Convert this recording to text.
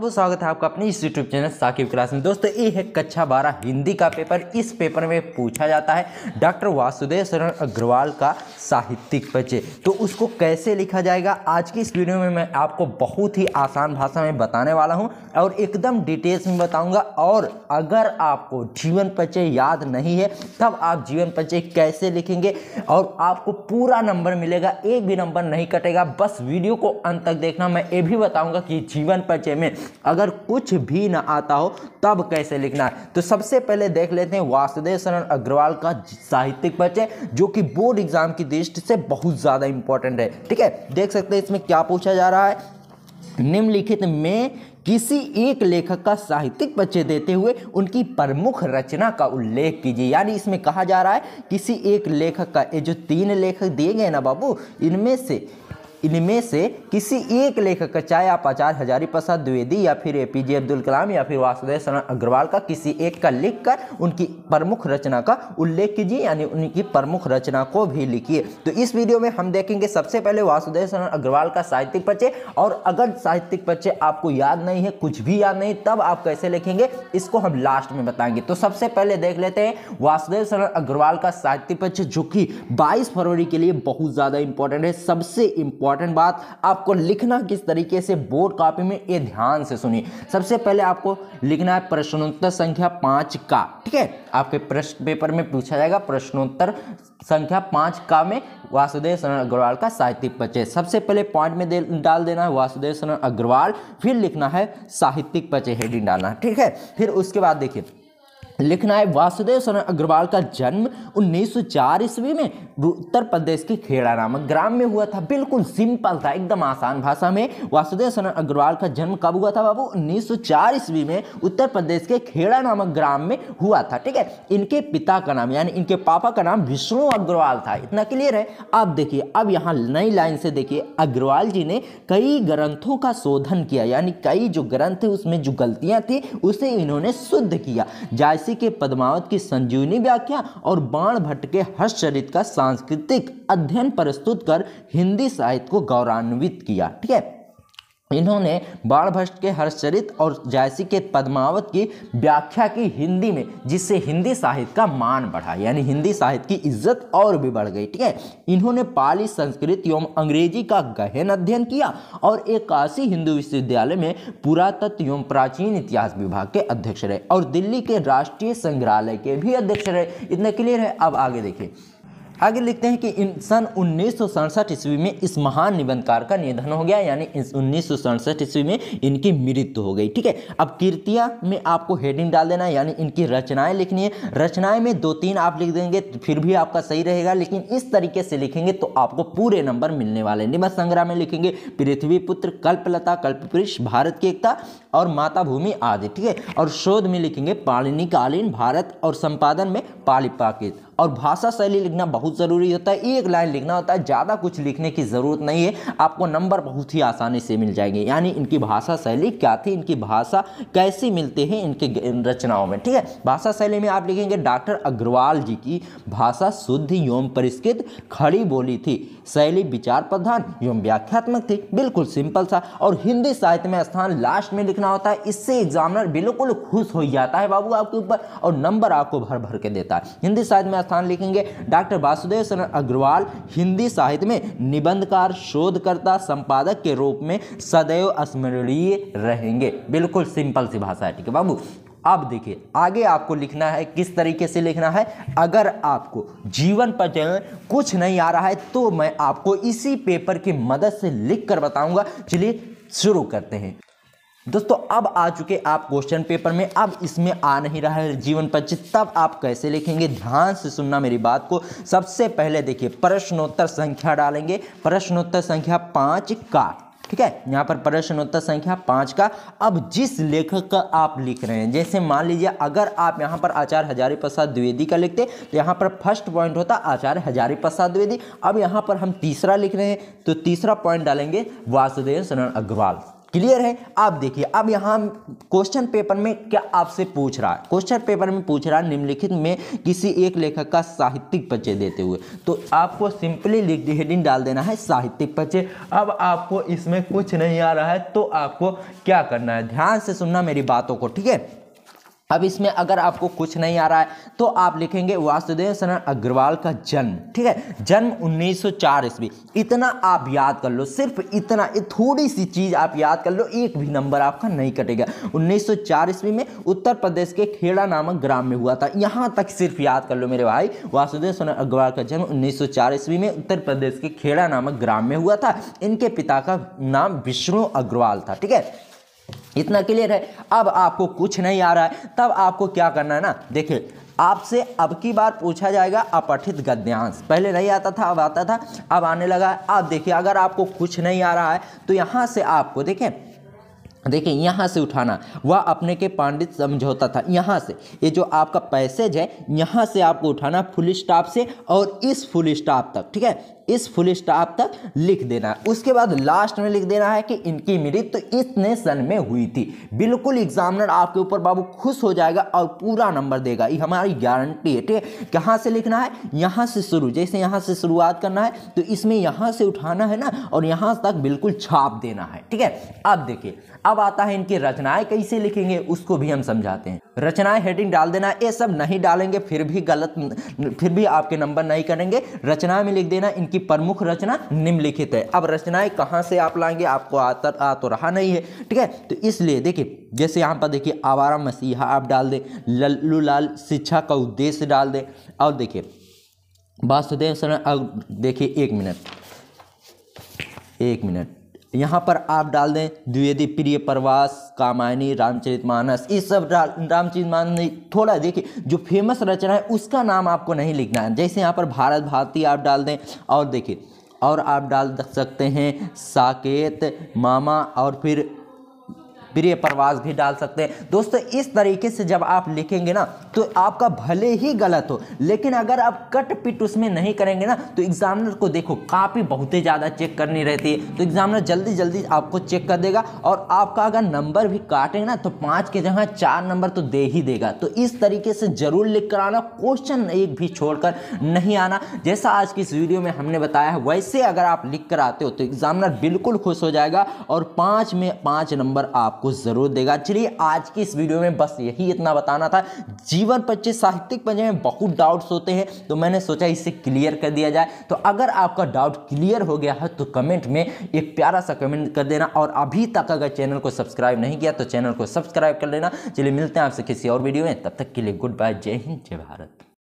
वो स्वागत है आपका अपने इस यूट्यूब चैनल साकिब क्लास में दोस्तों ये है कक्षा बारह हिंदी का पेपर इस पेपर में पूछा जाता है डॉक्टर वासुदेव शरण अग्रवाल का साहित्यिक परिचय तो उसको कैसे लिखा जाएगा आज की इस वीडियो में मैं आपको बहुत ही आसान भाषा में बताने वाला हूँ और एकदम डिटेल्स में बताऊँगा और अगर आपको जीवन परिचय याद नहीं है तब आप जीवन परिचय कैसे लिखेंगे और आपको पूरा नंबर मिलेगा एक भी नंबर नहीं कटेगा बस वीडियो को अंत तक देखना मैं ये भी बताऊँगा कि जीवन परिचय में अगर कुछ भी ना आता हो तब कैसे लिखना है तो सबसे पहले देख लेते हैं वासुदेव शरण अग्रवाल का साहित्यिक परिचय जो कि बोर्ड एग्जाम की दृष्टि से बहुत ज़्यादा इंपॉर्टेंट है ठीक है देख सकते हैं इसमें क्या पूछा जा रहा है निम्नलिखित में किसी एक लेखक का साहित्यिक परिचय देते हुए उनकी प्रमुख रचना का उल्लेख कीजिए यानी इसमें कहा जा रहा है किसी एक लेखक का ये जो तीन लेखक दिए गए ना बाबू इनमें से इनमें से किसी एक लेखक का चाहे आप आचार्य हजारी प्रसाद द्विवेदी या फिर ए पी जे अब्दुल कलाम या फिर वासुदेव शरण अग्रवाल का किसी एक का लिखकर उनकी प्रमुख रचना का उल्लेख कीजिए यानी उनकी प्रमुख रचना को भी लिखिए तो इस वीडियो में हम देखेंगे सबसे पहले वासुदेव शरण अग्रवाल का साहित्यिक पर्चे और अगर साहित्यिक पर्चे आपको याद नहीं है कुछ भी याद नहीं तब आप कैसे लिखेंगे इसको हम लास्ट में बताएंगे तो सबसे पहले देख लेते हैं वासुदेव शरण अग्रवाल का साहित्यिक पर्चे जो कि बाईस फरवरी के लिए बहुत ज़्यादा इंपॉर्टेंट है सबसे इंपॉर्टेंट इंपॉर्टेंट बात आपको लिखना किस तरीके से बोर्ड कॉपी में ये ध्यान से सुनिए सबसे पहले आपको लिखना है प्रश्नोत्तर संख्या पाँच का ठीक है आपके प्रश्न पेपर में पूछा जाएगा प्रश्नोत्तर संख्या पाँच का में वासुदेव शरण अग्रवाल का साहित्यिक परिचय सबसे पहले पॉइंट में दे, डाल देना है वासुदेव शरण अग्रवाल फिर लिखना है साहित्यिक परिचय हेडिंग डालना ठीक है फिर उसके बाद देखिए लिखना है वासुदेव शरण अग्रवाल का जन्म 1904 ईस्वी में उत्तर प्रदेश के खेड़ा नामक ग्राम में हुआ था बिल्कुल सिंपल था एकदम आसान भाषा में वासुदेव शरण अग्रवाल का जन्म कब हुआ था बाबू 1904 ईस्वी में उत्तर प्रदेश के खेड़ा नामक ग्राम में हुआ था ठीक है इनके पिता का नाम यानी इनके पापा का नाम विष्णु अग्रवाल था इतना क्लियर है अब देखिए अब यहाँ नई लाइन से देखिए अग्रवाल जी ने कई ग्रंथों का शोधन किया यानी कई जो ग्रंथ उसमें जो गलतियाँ थी उसे इन्होंने शुद्ध किया जाए कालिदासी के पद्मावत की संजीवनी व्याख्या और बाण भट्ट के हर्षचरित का सांस्कृतिक अध्ययन प्रस्तुत कर हिंदी साहित्य को गौरवान्वित किया ठीक है इन्होंने बाणभट्ट के हर्षचरित और जायसी के पद्मावत की व्याख्या की हिंदी में जिससे हिंदी साहित्य का मान बढ़ा यानी हिंदी साहित्य की इज्जत और भी बढ़ गई ठीक है इन्होंने पाली संस्कृत एवं अंग्रेजी का गहन अध्ययन किया और एक काशी हिंदू विश्वविद्यालय में पुरातत्व एवं प्राचीन इतिहास विभाग के अध्यक्ष रहे और दिल्ली के राष्ट्रीय संग्रहालय के भी अध्यक्ष रहे इतना क्लियर है अब आगे देखिए आगे लिखते हैं कि इन सन उन्नीस ईस्वी में इस महान निबंधकार का निधन हो गया यानी उन्नीस ईस्वी में इनकी मृत्यु हो गई ठीक है अब कीर्तियाँ में आपको हेडिंग डाल देना यानी इनकी रचनाएं लिखनी है रचनाएं में दो तीन आप लिख देंगे फिर भी आपका सही रहेगा लेकिन इस तरीके से लिखेंगे तो आपको पूरे नंबर मिलने वाले निबंध संग्रह में लिखेंगे पृथ्वी पुत्र कल्पलता कल्प भारत की एकता और माता भूमि आदि ठीक है और शोध में लिखेंगे पालिनीकालीन भारत और संपादन में पालिपाकित और भाषा शैली लिखना बहुत ज़रूरी होता है एक लाइन लिखना होता है ज़्यादा कुछ लिखने की ज़रूरत नहीं है आपको नंबर बहुत ही आसानी से मिल जाएंगे यानी इनकी भाषा शैली क्या थी इनकी भाषा कैसी मिलती है इनके रचनाओं में ठीक है भाषा शैली में आप लिखेंगे डॉक्टर अग्रवाल जी की भाषा शुद्ध एवं परिष्कृत खड़ी बोली थी शैली विचार प्रधान एवं व्याख्यात्मक थी बिल्कुल सिंपल सा और हिंदी साहित्य में स्थान लास्ट में लिखना होता है इससे एग्जामिनर बिल्कुल खुश हो जाता है बाबू आपके ऊपर और नंबर आपको भर भर के देता है हिंदी साहित्य में स्थान लिखेंगे डॉक्टर वासुदेव शरण अग्रवाल हिंदी साहित्य में निबंधकार शोधकर्ता संपादक के रूप में सदैव स्मरणीय रहेंगे बिल्कुल सिंपल सी भाषा है ठीक है बाबू अब देखिए आगे आपको लिखना है किस तरीके से लिखना है अगर आपको जीवन पर कुछ नहीं आ रहा है तो मैं आपको इसी पेपर की मदद से लिख कर बताऊंगा चलिए शुरू करते हैं दोस्तों अब आ चुके आप क्वेश्चन पेपर में अब इसमें आ नहीं रहा है जीवन पच्चीस तब आप कैसे लिखेंगे ध्यान से सुनना मेरी बात को सबसे पहले देखिए प्रश्नोत्तर संख्या डालेंगे प्रश्नोत्तर संख्या पाँच का ठीक है यहाँ पर प्रश्नोत्तर संख्या पाँच का अब जिस लेखक का आप लिख रहे हैं जैसे मान लीजिए अगर आप यहाँ पर आचार्य हजारी प्रसाद द्विवेदी का लिखते तो यहाँ पर फर्स्ट पॉइंट होता आचार्य हजारी प्रसाद द्विवेदी अब यहाँ पर हम तीसरा लिख रहे हैं तो तीसरा पॉइंट डालेंगे वासुदेव शरण अग्रवाल क्लियर है आप देखिए अब यहाँ क्वेश्चन पेपर में क्या आपसे पूछ रहा है क्वेश्चन पेपर में पूछ रहा है निम्नलिखित में किसी एक लेखक का साहित्यिक परिचय देते हुए तो आपको सिंपली लिख हेडिंग डाल देना है साहित्यिक परिचय अब आपको इसमें कुछ नहीं आ रहा है तो आपको क्या करना है ध्यान से सुनना मेरी बातों को ठीक है अब इसमें अगर आपको कुछ नहीं आ रहा है तो आप लिखेंगे वासुदेव शरण अग्रवाल का जन्म ठीक है जन्म 1904 ईस्वी इतना आप याद कर लो सिर्फ इतना थोड़ी सी चीज़ आप याद कर लो एक भी नंबर आपका नहीं कटेगा 1904 ईस्वी में उत्तर प्रदेश के खेड़ा नामक ग्राम में हुआ था यहाँ तक सिर्फ याद कर लो मेरे भाई वासुदेव शरण अग्रवाल का जन्म उन्नीस ईस्वी में उत्तर प्रदेश के खेड़ा नामक ग्राम में हुआ था इनके पिता का नाम विष्णु अग्रवाल था ठीक है इतना क्लियर है अब आपको कुछ नहीं आ रहा है तब आपको क्या करना है ना देखिए आपसे अब की बार पूछा जाएगा अपठित गद्यांश पहले नहीं आता था अब आता था अब आने लगा है अब देखिए अगर आपको कुछ नहीं आ रहा है तो यहाँ से आपको देखें देखिए यहाँ से उठाना वह अपने के पांडित समझौता था यहाँ से ये जो आपका पैसेज है यहाँ से आपको उठाना फुल स्टाफ से और इस फुल स्टाफ तक ठीक है इस फुल स्टाफ तक लिख देना है उसके बाद लास्ट में लिख देना है कि इनकी मृत्यु तो इतने सन में हुई थी बिल्कुल एग्जामिनर आपके ऊपर बाबू खुश हो जाएगा और पूरा नंबर देगा ये हमारी गारंटी है ठीक है कहाँ से लिखना है यहाँ से शुरू जैसे यहाँ से शुरुआत करना है तो इसमें यहाँ से उठाना है ना और यहाँ तक बिल्कुल छाप देना है ठीक है अब देखिए अब भाव आता है इनकी रचनाएं कैसे लिखेंगे उसको भी हम समझाते हैं रचनाएं हेडिंग डाल देना ये सब नहीं डालेंगे फिर भी गलत फिर भी आपके नंबर नहीं करेंगे रचना में लिख देना इनकी प्रमुख रचना निम्नलिखित है अब रचनाएं कहाँ से आप लाएंगे आपको आता आ तो रहा नहीं है ठीक है तो इसलिए देखिए जैसे यहाँ पर देखिए आवारा मसीहा आप डाल दें लल्लू लाल शिक्षा का उद्देश्य डाल दें और देखिए वासुदेव सर अब देखिए एक मिनट एक मिनट यहाँ पर आप डाल दें द्विवेदी प्रिय प्रवास कामायनी रामचरित मानस ये सब रामचरित मानस थोड़ा देखिए जो फेमस रचना है उसका नाम आपको नहीं लिखना है जैसे यहाँ पर भारत भारती आप डाल दें और देखिए और आप डाल सकते हैं साकेत मामा और फिर प्रिय प्रवास भी डाल सकते हैं दोस्तों इस तरीके से जब आप लिखेंगे ना तो आपका भले ही गलत हो लेकिन अगर आप कट पिट उसमें नहीं करेंगे ना तो एग्जामिनर को देखो कापी बहुत ही ज़्यादा चेक करनी रहती है तो एग्जामिनर जल्दी जल्दी आपको चेक कर देगा और आपका अगर नंबर भी काटेंगे ना तो पाँच के जगह चार नंबर तो दे ही देगा तो इस तरीके से ज़रूर लिख कर आना क्वेश्चन एक भी छोड़कर नहीं आना जैसा आज की इस वीडियो में हमने बताया है वैसे अगर आप लिख कर आते हो तो एग्जामिनर बिल्कुल खुश हो जाएगा और पाँच में पाँच नंबर आपको आपको ज़रूर देगा चलिए आज की इस वीडियो में बस यही इतना बताना था जीवन परिचय साहित्यिक परिचय में बहुत डाउट्स होते हैं तो मैंने सोचा इसे क्लियर कर दिया जाए तो अगर आपका डाउट क्लियर हो गया है तो कमेंट में एक प्यारा सा कमेंट कर देना और अभी तक अगर चैनल को सब्सक्राइब नहीं किया तो चैनल को सब्सक्राइब कर लेना चलिए मिलते हैं आपसे किसी और वीडियो में तब तक के लिए गुड बाय जय हिंद जय भारत